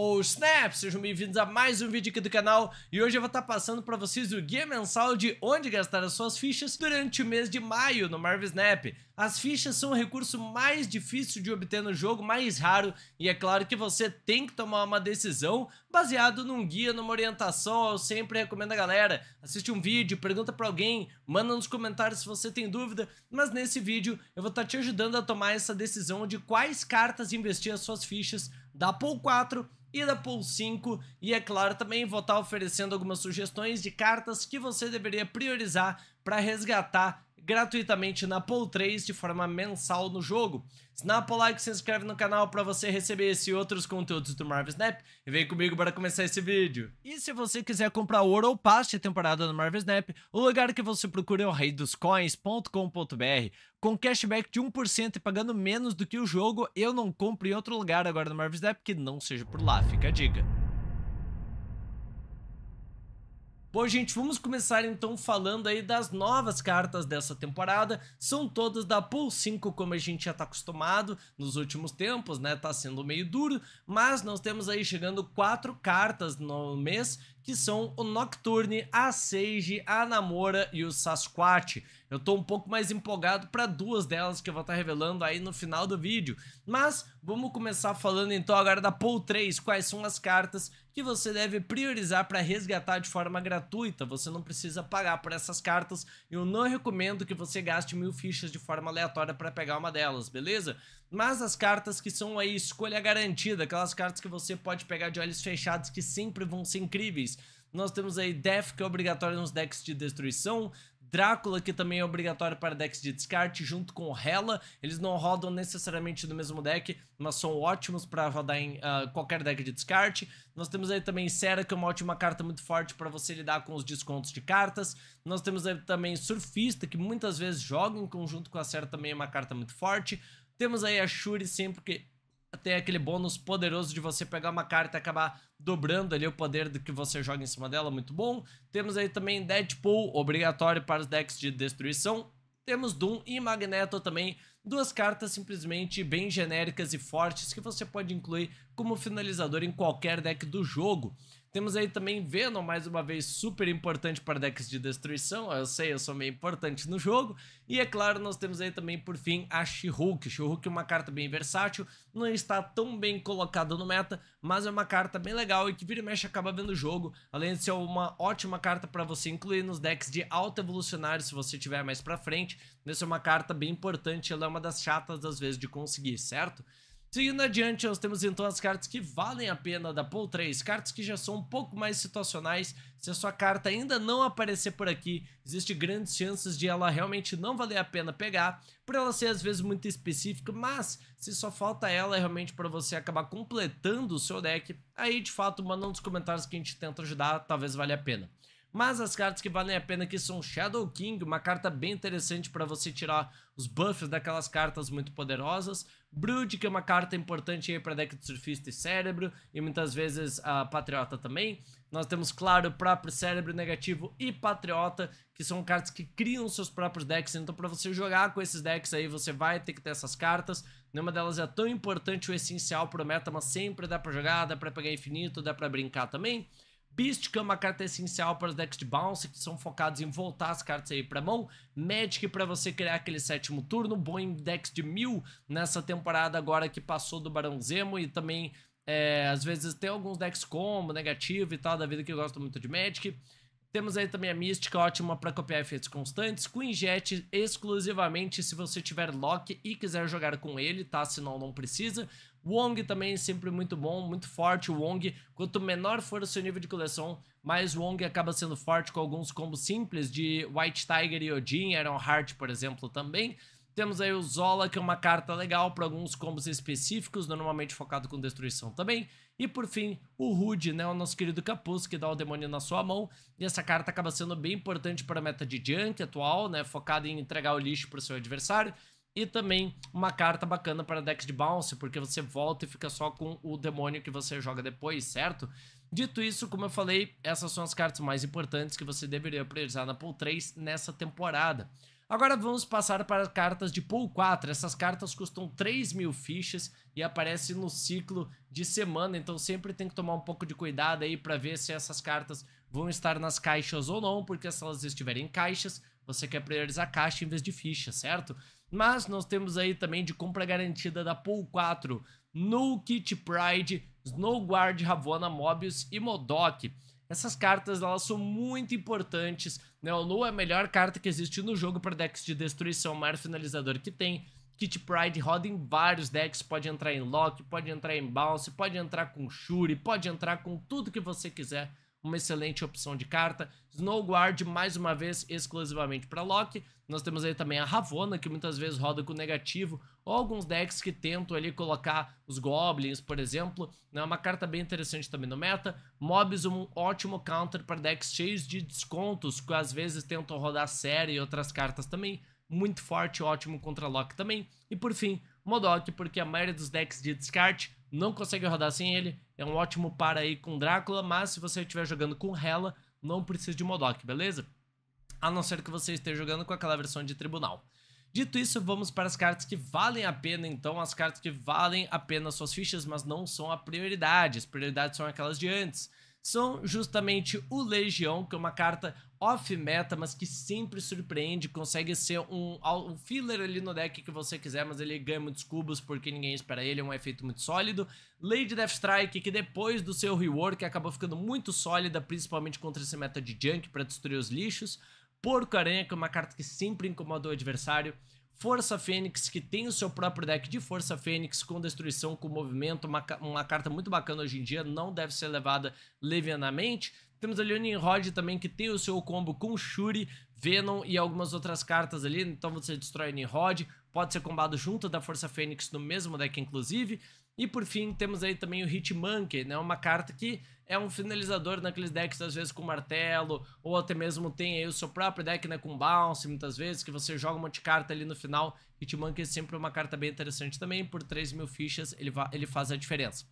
ou Snap, sejam bem-vindos a mais um vídeo aqui do canal e hoje eu vou estar tá passando para vocês o guia mensal de onde gastar as suas fichas durante o mês de maio no Marvel Snap. As fichas são o recurso mais difícil de obter no jogo, mais raro e é claro que você tem que tomar uma decisão baseado num guia, numa orientação, eu sempre recomendo a galera, assiste um vídeo, pergunta para alguém, manda nos comentários se você tem dúvida, mas nesse vídeo eu vou estar tá te ajudando a tomar essa decisão de quais cartas investir as suas fichas da Pool 4 e da Pool 5 e é claro também vou estar oferecendo algumas sugestões de cartas que você deveria priorizar para resgatar gratuitamente na Pool 3 de forma mensal no jogo. Snap o like, se inscreve no canal para você receber esse e outros conteúdos do Marvel Snap e vem comigo para começar esse vídeo. E se você quiser comprar ouro ou passe de temporada no Marvel Snap, o lugar que você procura é o rei coins.com.br Com cashback de 1% e pagando menos do que o jogo, eu não compro em outro lugar agora no Marvel Snap que não seja por lá, fica a dica. Bom, gente, vamos começar então falando aí das novas cartas dessa temporada. São todas da Pool 5, como a gente já tá acostumado nos últimos tempos, né? Tá sendo meio duro, mas nós temos aí chegando quatro cartas no mês, que são o Nocturne, a Sage, a Namora e o Sasquatch. Eu tô um pouco mais empolgado para duas delas que eu vou estar tá revelando aí no final do vídeo. Mas vamos começar falando então agora da Pool 3, quais são as cartas que você deve priorizar para resgatar de forma gratuita. Você não precisa pagar por essas cartas. Eu não recomendo que você gaste mil fichas de forma aleatória para pegar uma delas, beleza? Mas as cartas que são aí escolha garantida, aquelas cartas que você pode pegar de olhos fechados que sempre vão ser incríveis. Nós temos aí Death, que é obrigatório nos decks de destruição. Drácula, que também é obrigatório para decks de descarte, junto com Hela. Eles não rodam necessariamente no mesmo deck, mas são ótimos para rodar em uh, qualquer deck de descarte. Nós temos aí também Sera, que é uma ótima carta muito forte para você lidar com os descontos de cartas. Nós temos aí também Surfista, que muitas vezes joga em conjunto com a Sera, também é uma carta muito forte. Temos aí a Shuri sempre que tem aquele bônus poderoso de você pegar uma carta e acabar dobrando ali o poder do que você joga em cima dela, muito bom. Temos aí também Deadpool, obrigatório para os decks de destruição. Temos Doom e Magneto também, duas cartas simplesmente bem genéricas e fortes que você pode incluir como finalizador em qualquer deck do jogo. Temos aí também Venom, mais uma vez, super importante para decks de destruição. Eu sei, eu sou meio importante no jogo. E é claro, nós temos aí também, por fim, a She-Hulk. She-Hulk é uma carta bem versátil, não está tão bem colocada no meta, mas é uma carta bem legal e que vira e mexe acaba vendo o jogo. Além de ser uma ótima carta para você incluir nos decks de alto evolucionário, se você tiver mais para frente. Essa é uma carta bem importante, ela é uma das chatas, às vezes, de conseguir, certo? Seguindo adiante, nós temos então as cartas que valem a pena da Pool 3, cartas que já são um pouco mais situacionais, se a sua carta ainda não aparecer por aqui, existe grandes chances de ela realmente não valer a pena pegar, por ela ser às vezes muito específica, mas se só falta ela realmente para você acabar completando o seu deck, aí de fato manda nos comentários que a gente tenta ajudar, talvez valha a pena. Mas as cartas que valem a pena aqui são Shadow King, uma carta bem interessante para você tirar os buffs daquelas cartas muito poderosas. Brood, que é uma carta importante aí para deck de surfista e cérebro, e muitas vezes a Patriota também. Nós temos, claro, o próprio Cérebro Negativo e Patriota, que são cartas que criam seus próprios decks. Então, para você jogar com esses decks aí, você vai ter que ter essas cartas. Nenhuma delas é tão importante ou essencial para o meta, mas sempre dá para jogar, dá para pegar infinito, dá para brincar também. Beast, que é uma carta essencial para os decks de bounce, que são focados em voltar as cartas aí para mão. Magic para você criar aquele sétimo turno, bom em decks de mil nessa temporada agora que passou do Barão Zemo e também é, às vezes tem alguns decks combo, negativo e tal, da vida que gosta muito de Magic. Temos aí também a Mística, ótima para copiar efeitos constantes. Queen Jet exclusivamente se você tiver Loki e quiser jogar com ele, tá? Senão não precisa. Wong também sempre muito bom, muito forte o Wong. Quanto menor for o seu nível de coleção, mais Wong acaba sendo forte com alguns combos simples de White Tiger e Odin, Iron Heart, por exemplo, também. Temos aí o Zola, que é uma carta legal para alguns combos específicos, né, normalmente focado com destruição também. E por fim, o Rude, né, o nosso querido Capuz, que dá o demônio na sua mão. E essa carta acaba sendo bem importante para a meta de Junk atual, né, focada em entregar o lixo para o seu adversário. E também uma carta bacana para decks de bounce, porque você volta e fica só com o demônio que você joga depois, certo? Dito isso, como eu falei, essas são as cartas mais importantes que você deveria priorizar na Pool 3 nessa temporada. Agora vamos passar para cartas de pool 4. Essas cartas custam 3 mil fichas e aparecem no ciclo de semana, então sempre tem que tomar um pouco de cuidado aí para ver se essas cartas vão estar nas caixas ou não, porque se elas estiverem em caixas, você quer priorizar caixa em vez de ficha, certo? Mas nós temos aí também de compra garantida da Pool 4, No Kit Pride, Snow Guard, Ravona, Mobius e Modok. Essas cartas elas são muito importantes, né? O Nu é a melhor carta que existe no jogo para decks de destruição, o maior finalizador que tem. Kit Pride roda em vários decks, pode entrar em Lock, pode entrar em Bounce, pode entrar com Shuri, pode entrar com tudo que você quiser uma excelente opção de carta. Snowguard, mais uma vez, exclusivamente para Loki. Nós temos aí também a Ravona, que muitas vezes roda com negativo, ou alguns decks que tentam ali colocar os Goblins, por exemplo. É uma carta bem interessante também no meta. Mobs, um ótimo counter para decks cheios de descontos, que às vezes tentam rodar série e outras cartas também. Muito forte, ótimo contra Loki também. E por fim, Modok, porque a maioria dos decks de descarte não consegue rodar sem ele. É um ótimo par aí com Drácula, mas se você estiver jogando com Hela, não precisa de Modok, beleza? A não ser que você esteja jogando com aquela versão de tribunal. Dito isso, vamos para as cartas que valem a pena, então, as cartas que valem a pena suas fichas, mas não são a prioridade. As prioridades são aquelas de antes. São justamente o Legião, que é uma carta off-meta, mas que sempre surpreende, consegue ser um, um filler ali no deck que você quiser, mas ele ganha muitos cubos porque ninguém espera ele, é um efeito muito sólido. Lady Deathstrike, que depois do seu rework acabou ficando muito sólida, principalmente contra esse meta de Junk para destruir os lixos. Porco-Aranha, que é uma carta que sempre incomodou o adversário. Força Fênix, que tem o seu próprio deck de Força Fênix com destruição, com movimento, uma, uma carta muito bacana hoje em dia, não deve ser levada levianamente. Temos ali o Rod também, que tem o seu combo com Shuri, Venom e algumas outras cartas ali. Então você destrói Nimrod, pode ser combado junto da Força Fênix no mesmo deck, inclusive. E por fim, temos aí também o Hitmonkey, né? Uma carta que é um finalizador naqueles decks, às vezes com martelo, ou até mesmo tem aí o seu próprio deck, né? Com bounce, muitas vezes, que você joga um monte de carta ali no final. Hitmonkey é sempre uma carta bem interessante também, por 3 mil fichas ele, ele faz a diferença.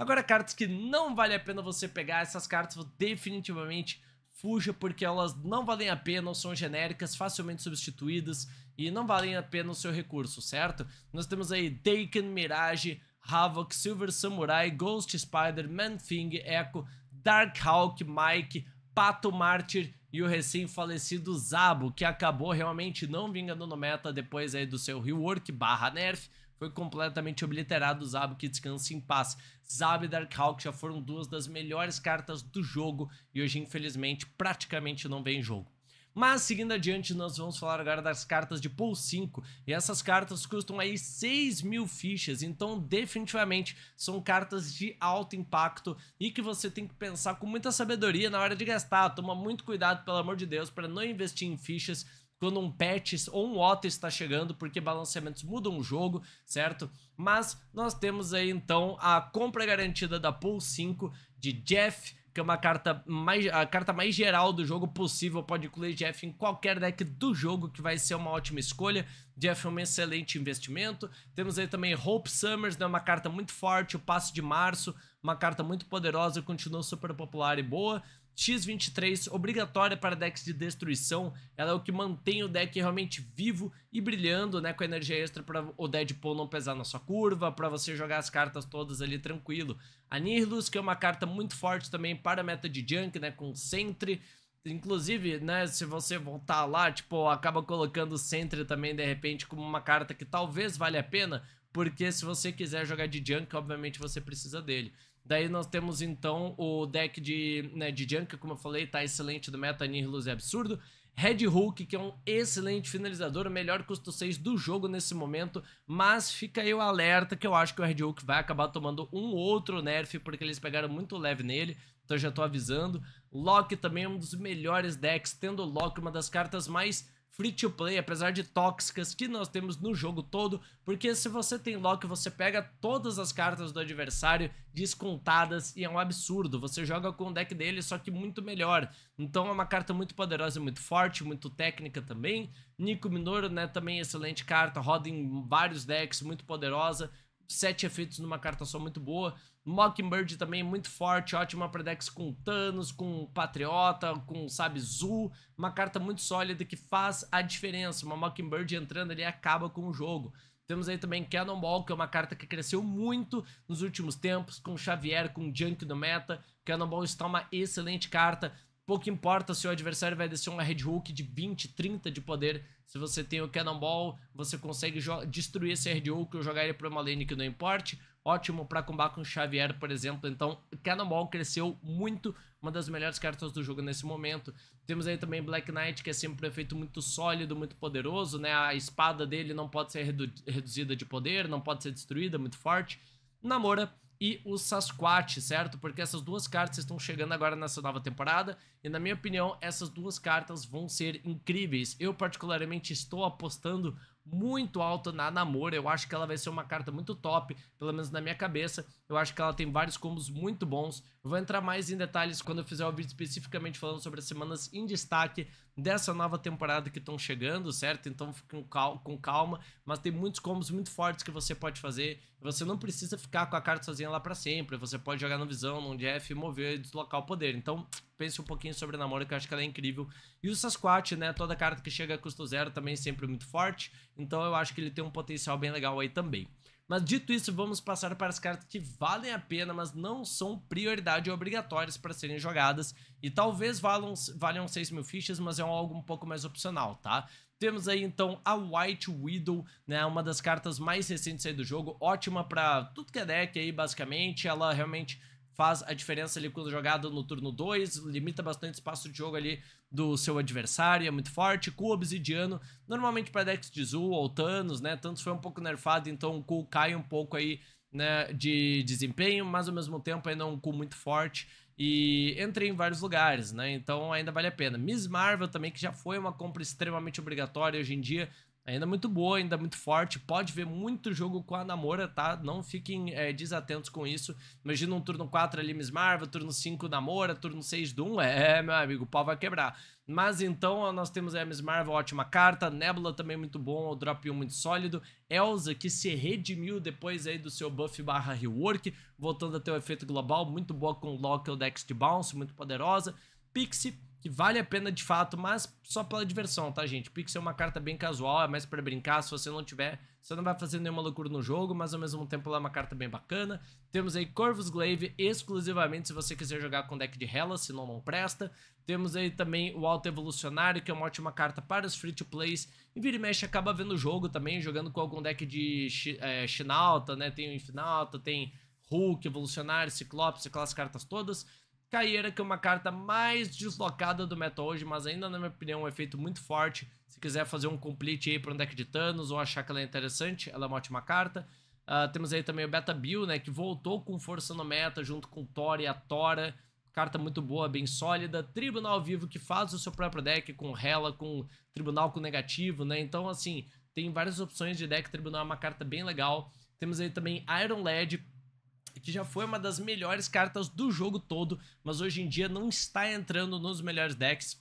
Agora, cartas que não vale a pena você pegar, essas cartas definitivamente fuja porque elas não valem a pena, são genéricas, facilmente substituídas e não valem a pena o seu recurso, certo? Nós temos aí Daken, Mirage, Havoc, Silver Samurai, Ghost Spider, Man-Thing, Echo, Dark Hawk, Mike, Pato Mártir e o recém-falecido Zabo, que acabou realmente não vingando no meta depois aí do seu rework barra nerf, foi completamente obliterado o Zabo que descansa em paz. Zabdar Kalk já foram duas das melhores cartas do jogo e hoje, infelizmente, praticamente não vem jogo. Mas seguindo adiante, nós vamos falar agora das cartas de Pool 5, e essas cartas custam aí 6 mil fichas, então definitivamente são cartas de alto impacto e que você tem que pensar com muita sabedoria na hora de gastar, toma muito cuidado, pelo amor de Deus, para não investir em fichas quando um patch ou um OTA está chegando, porque balanceamentos mudam o jogo, certo? Mas nós temos aí então a compra garantida da Pool 5 de Jeff, que é uma carta mais, a carta mais geral do jogo possível, pode incluir Jeff em qualquer deck do jogo, que vai ser uma ótima escolha. Jeff é um excelente investimento. Temos aí também Hope Summers, né, uma carta muito forte, o Passo de Março, uma carta muito poderosa, continua super popular e boa. X23 obrigatória para decks de destruição, ela é o que mantém o deck realmente vivo e brilhando, né, com energia extra para o Deadpool não pesar na sua curva, para você jogar as cartas todas ali tranquilo. A Nihilus, que é uma carta muito forte também para meta de Junk, né, com Sentry, Inclusive, né, se você voltar lá, tipo, acaba colocando o Sentry também, de repente, como uma carta que talvez valha a pena, porque se você quiser jogar de Junk, obviamente você precisa dele. Daí nós temos então o deck de, né, de Junker, como eu falei, tá excelente do meta, Nihilus é absurdo. Red Hulk, que é um excelente finalizador, o melhor custo 6 do jogo nesse momento, mas fica aí o alerta que eu acho que o Red Hulk vai acabar tomando um outro nerf, porque eles pegaram muito leve nele, então já tô avisando. Loki também é um dos melhores decks, tendo Loki uma das cartas mais free to play, apesar de tóxicas que nós temos no jogo todo, porque se você tem lock, você pega todas as cartas do adversário descontadas e é um absurdo. Você joga com o deck dele, só que muito melhor. Então é uma carta muito poderosa, muito forte, muito técnica também. Nico Minoru, né, também excelente carta, roda em vários decks, muito poderosa sete efeitos numa carta só muito boa. Mockingbird também é muito forte, ótima para decks com Thanos, com Patriota, com, sabe, Zul. Uma carta muito sólida que faz a diferença. Uma Mockingbird entrando ali acaba com o jogo. Temos aí também Cannonball, que é uma carta que cresceu muito nos últimos tempos, com Xavier, com Junk do meta. Cannonball está uma excelente carta. Pouco importa se o adversário vai descer uma Red Hook de 20, 30 de poder. Se você tem o Cannonball, você consegue destruir esse Red Hook ou jogar ele para uma lane que não importe ótimo para combater com Xavier, por exemplo. Então, Cannonball cresceu muito, uma das melhores cartas do jogo nesse momento. Temos aí também Black Knight, que é sempre um efeito muito sólido, muito poderoso, né? A espada dele não pode ser redu reduzida de poder, não pode ser destruída, muito forte. Namora e o Sasquatch, certo? Porque essas duas cartas estão chegando agora nessa nova temporada e na minha opinião essas duas cartas vão ser incríveis. Eu particularmente estou apostando muito alta na Namor. Eu acho que ela vai ser uma carta muito top, pelo menos na minha cabeça. Eu acho que ela tem vários combos muito bons. Eu vou entrar mais em detalhes quando eu fizer o um vídeo especificamente falando sobre as semanas em destaque dessa nova temporada que estão chegando, certo? Então fica com calma, mas tem muitos combos muito fortes que você pode fazer. Você não precisa ficar com a carta sozinha lá para sempre. Você pode jogar no visão, no Jeff, mover e deslocar o poder. Então pense um pouquinho sobre a Namora, que eu acho que ela é incrível. E o Sasquatch, né? Toda carta que chega a custo zero também é sempre muito forte. Então eu acho que ele tem um potencial bem legal aí também. Mas dito isso, vamos passar para as cartas que valem a pena, mas não são prioridade obrigatórias para serem jogadas. E talvez valam, valham 6 mil fichas, mas é algo um pouco mais opcional, tá? Temos aí então a White Widow, né, uma das cartas mais recentes aí do jogo, ótima para tudo que é deck aí basicamente, ela realmente faz a diferença ali quando jogado no turno 2, limita bastante espaço de jogo ali do seu adversário, é muito forte. Ku Obsidiano, normalmente para decks de Zul ou Thanos, né? Thanos foi um pouco nerfado, então o Ku cai um pouco aí né, de desempenho, mas ao mesmo tempo ainda é um Ku muito forte e entrei em vários lugares, né? Então ainda vale a pena. Miss Marvel também, que já foi uma compra extremamente obrigatória hoje em dia, Ainda muito boa, ainda muito forte. Pode ver muito jogo com a Namora, tá? Não fiquem é, desatentos com isso. Imagina um turno 4 ali Miss Marvel, turno 5 Namora, turno 6 Doom. É, meu amigo, o pau vai quebrar. Mas então nós temos a Miss Marvel, ótima carta. Nebula também muito bom, o drop 1 muito sólido. Elsa, que se redimiu depois aí do seu buff barra rework, voltando a ter o efeito global, muito boa com local dex de bounce, muito poderosa. Pixie que vale a pena de fato, mas só pela diversão, tá, gente? Pix é uma carta bem casual, é mais para brincar, se você não tiver, você não vai fazer nenhuma loucura no jogo, mas ao mesmo tempo ela é uma carta bem bacana. Temos aí Corvus Glaive exclusivamente se você quiser jogar com deck de Hela, senão não presta. Temos aí também o Alto Evolucionário, que é uma ótima carta para os free-to-plays. E vira e mexe acaba vendo o jogo também, jogando com algum deck de é, Shinalta, né? Tem o Infinalta, tem Hulk, Evolucionário, Ciclopes, aquelas cartas todas. Caieira, que é uma carta mais deslocada do meta hoje, mas ainda, na minha opinião, é um efeito muito forte. Se quiser fazer um complete aí para um deck de Thanos ou achar que ela é interessante, ela é uma ótima carta. Uh, temos aí também o Beta Bill, né, que voltou com força no meta, junto com Thor e a Tora. Carta muito boa, bem sólida. Tribunal Vivo, que faz o seu próprio deck com Hela, com Tribunal com Negativo, né? Então, assim, tem várias opções de deck. Tribunal é uma carta bem legal. Temos aí também Iron Led, que já foi uma das melhores cartas do jogo todo, mas hoje em dia não está entrando nos melhores decks,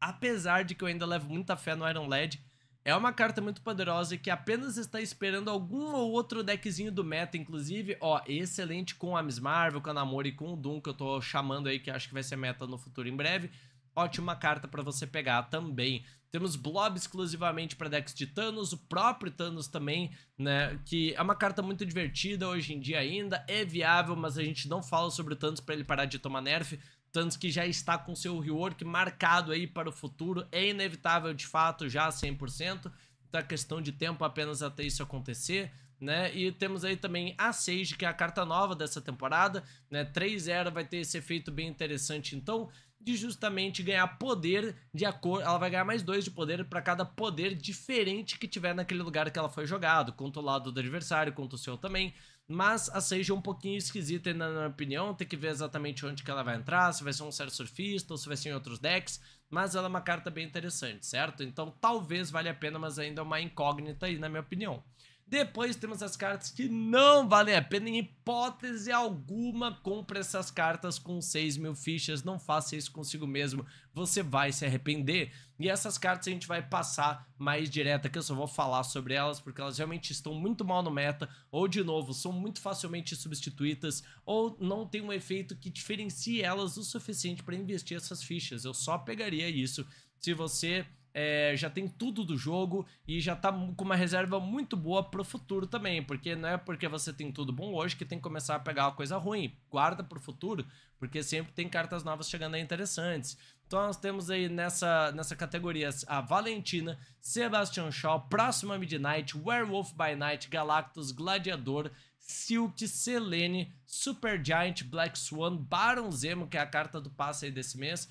apesar de que eu ainda levo muita fé no Iron Lad. É uma carta muito poderosa que apenas está esperando algum ou outro deckzinho do meta, inclusive, ó, excelente com a Miss Marvel, com a Namor e com o Doom, que eu tô chamando aí, que acho que vai ser meta no futuro em breve. Ótima carta para você pegar também. Temos Blob exclusivamente para decks de Thanos, o próprio Thanos também, né? Que é uma carta muito divertida hoje em dia ainda, é viável, mas a gente não fala sobre o Thanos para ele parar de tomar nerf. Thanos que já está com seu rework marcado aí para o futuro, é inevitável de fato já 100%, está questão de tempo apenas até isso acontecer. Né? E temos aí também a Sage, que é a carta nova dessa temporada, né? 3-0 vai ter esse efeito bem interessante. Então, de justamente ganhar poder de acordo. Ela vai ganhar mais dois de poder para cada poder diferente que tiver naquele lugar que ela foi jogado, contra o lado do adversário, contra o seu também. Mas a Sage é um pouquinho esquisita na minha opinião, tem que ver exatamente onde que ela vai entrar, se vai ser um certo surfista ou se vai ser em outros decks, mas ela é uma carta bem interessante, certo? Então talvez valha a pena, mas ainda é uma incógnita aí na minha opinião. Depois temos as cartas que não valem a pena, em hipótese alguma, compre essas cartas com 6 mil fichas, não faça isso consigo mesmo, você vai se arrepender. E essas cartas a gente vai passar mais direta, que eu só vou falar sobre elas, porque elas realmente estão muito mal no meta, ou de novo, são muito facilmente substituídas, ou não tem um efeito que diferencie elas o suficiente para investir essas fichas. Eu só pegaria isso se você é, já tem tudo do jogo e já tá com uma reserva muito boa pro futuro também, porque não é porque você tem tudo bom hoje que tem que começar a pegar uma coisa ruim, guarda pro futuro, porque sempre tem cartas novas chegando aí interessantes. Então nós temos aí nessa, nessa categoria a Valentina, Sebastian Shaw, Próxima Midnight, Werewolf by Night, Galactus, Gladiador, Silk, Selene, Supergiant, Black Swan, Baron Zemo, que é a carta do passe aí desse mês,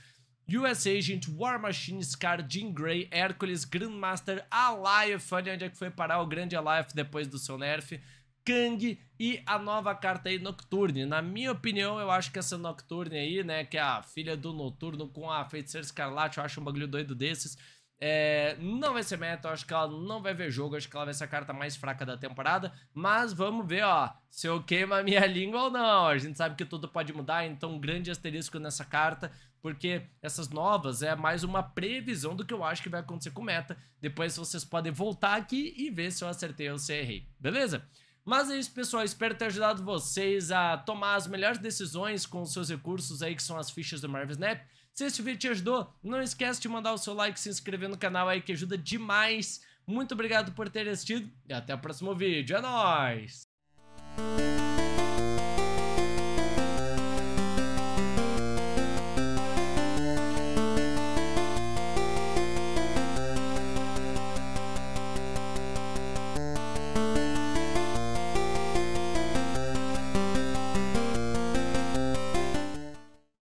US Agent, War Machine, Scar, Jean Grey, Hércules, Grandmaster, Alive, olha onde é que foi parar o grande Alive depois do seu nerf, Kang e a nova carta aí, Nocturne. Na minha opinião, eu acho que essa Nocturne aí, né, que é a filha do Noturno com a Feiticeira Escarlate, eu acho um bagulho doido desses, é, não vai ser meta, eu acho que ela não vai ver jogo, acho que ela vai ser a carta mais fraca da temporada, mas vamos ver, ó, se eu queimo a minha língua ou não. A gente sabe que tudo pode mudar, então grande asterisco nessa carta porque essas novas é mais uma previsão do que eu acho que vai acontecer com meta. Depois vocês podem voltar aqui e ver se eu acertei ou se errei, beleza? Mas é isso, pessoal. Espero ter ajudado vocês a tomar as melhores decisões com os seus recursos aí, que são as fichas do Marvel Snap. Se este vídeo te ajudou, não esquece de mandar o seu like, se inscrever no canal aí, que ajuda demais. Muito obrigado por ter assistido e até o próximo vídeo. É nóis!